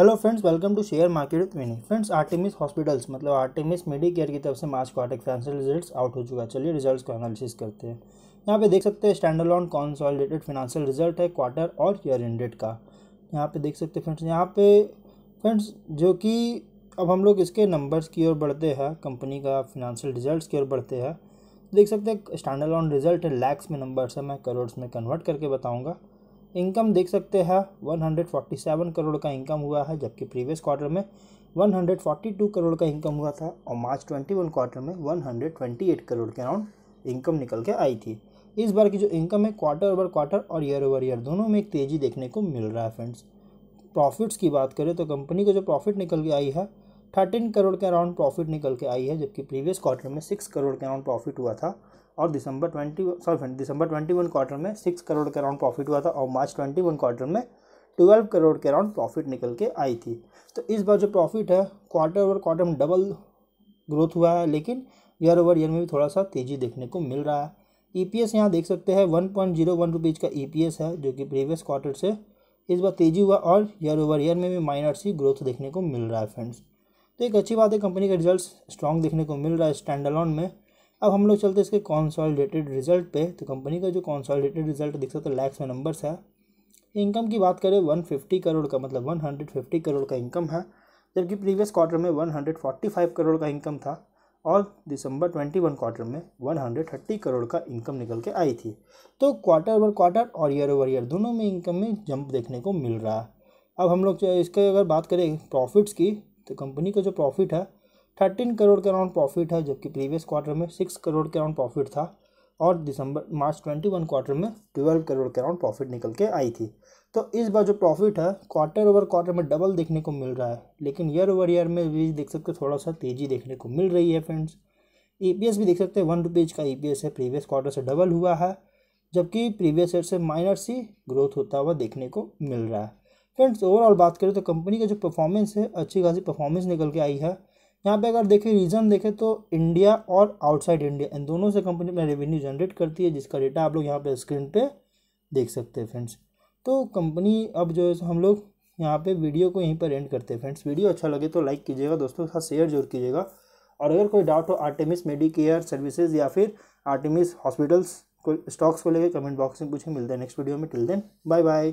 hello friends welcome to share market with mini friends Artemis hospitals मतलब Artemis Medicare की तरफ से March quarter financial results out हो चुका है चलिए रिजल्ट्स को एनालिसिस करते हैं यहाँ पे देख सकते हैं standard on consolidated financial result है क्वार्टर और ईयर इंडेड का यहाँ पे देख सकते हैं फ्रेंड्स यहाँ पे फ्रेंड्स जो कि अब हम लोग इसके नंबर्स की ओर बढ़ते हैं कंपनी का फिनंशियल रिजल्ट की ओर बढ़ते हैं देख सकते हैं स्टैंडर्ड ऑन रिजल्ट है लैक्स में नंबर्स है मैं करोड्स में कन्वर्ट करके बताऊँगा इनकम देख सकते हैं 147 करोड़ का इनकम हुआ है जबकि प्रीवियस क्वार्टर में 142 करोड़ का इनकम हुआ था और मार्च 21 क्वार्टर में 128 करोड़ के अराउंड इनकम निकल के आई थी इस बार की जो इनकम है क्वार्टर ओवर क्वार्टर और ईयर ओवर ईयर दोनों में एक तेज़ी देखने को मिल रहा है फ्रेंड्स प्रॉफिट्स की बात करें तो कंपनी को जो प्रॉफिट निकल के आई है थर्टीन करोड़ के अराउंड प्रॉफिट निकल के आई है जबकि प्रीवियस क्वार्टर में सिक्स करोड़ के अराउंड प्रॉफिट हुआ था और December twenty sorry December twenty one quarter में सिक्स करोड़ के अराउंड प्रॉफिट हुआ था और मार्च ट्वेंटी वन क्वार्टर में ट्वेल्व करोड़ के अराउंड प्रॉफिट निकल के आई थी तो इस बार जो प्रॉफिट है क्वार्टर ओवर क्वार्टर में डबल ग्रोथ हुआ है लेकिन ईयर ओवर ईयर में भी थोड़ा सा तेज़ी देखने को मिल रहा है ई पी एस यहाँ देख सकते हैं one point zero one rupees का ई पी एस है जो कि प्रीवियस क्वार्टर से इस बार तेज़ी हुआ और ईयर ओवर ईयर में भी माइनर सी ग्रोथ देखने को मिल रहा है फ्रेंड्स तो एक अच्छी बात है कंपनी का रिजल्ट स्ट्रॉन्ग देखने को मिल रहा है अलॉन में अब हम लोग चलते इसके कॉन्सॉलिडेटेड रिजल्ट पे तो कंपनी का जो कॉन्सॉलिडेटेड रिजल्ट दिख सकते है लैक्स में नंबर्स है इनकम की बात करें वन फिफ्टी करोड़ का मतलब वन हंड्रेड फिफ्टी करोड़ का इनकम है जबकि प्रीवियस क्वार्टर में one hundred forty five crore का इनकम था और दिसंबर ट्वेंटी वन क्वार्टर में वन हंड्रेड थर्टी करोड़ का इनकम निकल के आई थी तो क्वार्टर ओवर क्वार्टर और ईयर ओवर ईयर दोनों में इनकम में जंप देखने को मिल रहा है अब हम लोग इसके अगर बात करें प्रॉफिट्स की तो कंपनी का जो प्रॉफिट है थर्टीन करोड़ के अराउंड प्रॉफिट है जबकि प्रीवियस क्वार्टर में सिक्स करोड़ के अराउंड प्रॉफिट था और December March twenty one quarter में ट्वेल्व करोड़ के अराउंड प्रॉफिट निकल के आई थी तो इस बार जो प्रॉफिट है क्वार्टर ओवर क्वार्टर में डबल देखने को मिल रहा है लेकिन ईयर ओवर ईयर में भी देख सकते थोड़ा सा तेज़ी देखने को मिल रही है फ्रेंड्स ई e भी देख सकते हैं वन रुपीज़ का ई e है प्रीवियस क्वार्टर से डबल हुआ है जबकि प्रीवियस ईयर से माइनर सी ग्रोथ होता हुआ देखने को मिल रहा है फ्रेंड्स ओवरऑल बात करें तो कंपनी का जो परफॉर्मेंस है अच्छी खासी परफॉर्मेंस निकल के आई है यहाँ पे अगर देखें रीजन देखें तो इंडिया और आउटसाइड इंडिया इन दोनों से कंपनी अपना रेवेन्यू जनरेट करती है जिसका डेटा आप लोग यहाँ पर स्क्रीन पर देख सकते हैं फ्रेंड्स तो कंपनी अब जो है हम लोग यहाँ पे वीडियो को यहीं पर एंड करते हैं फ्रेंड्स वीडियो अच्छा लगे तो लाइक कीजिएगा दोस्तों के साथ शेयर जरूर कीजिएगा और अगर कोई डाउट हो आर्टेमिस मेडिकेयर सर्विसेज या फिर आर्टेमिस हॉस्पिटल्स को स्टॉक्स को लेकर कमेंट बॉक्स में पूछे मिलते हैं नेक्स्ट वीडियो में टिल देन बाय बाय